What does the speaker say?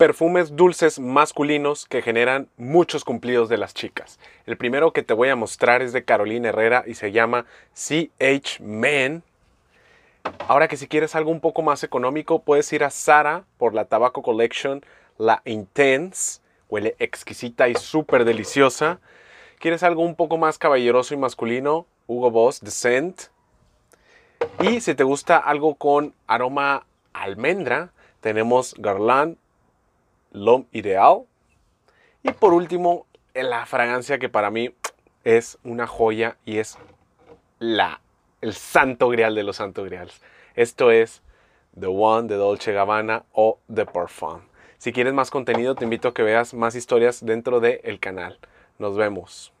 perfumes dulces masculinos que generan muchos cumplidos de las chicas. El primero que te voy a mostrar es de Carolina Herrera y se llama CH Men. Ahora que si quieres algo un poco más económico, puedes ir a Sara por la Tabaco Collection, la Intense. Huele exquisita y súper deliciosa. ¿Quieres algo un poco más caballeroso y masculino? Hugo Boss The Scent. Y si te gusta algo con aroma almendra, tenemos Garland Lom Ideal. Y por último, la fragancia que para mí es una joya y es la, el santo grial de los santo griales. Esto es The One the Dolce Gabbana o The Parfum. Si quieres más contenido, te invito a que veas más historias dentro del canal. Nos vemos.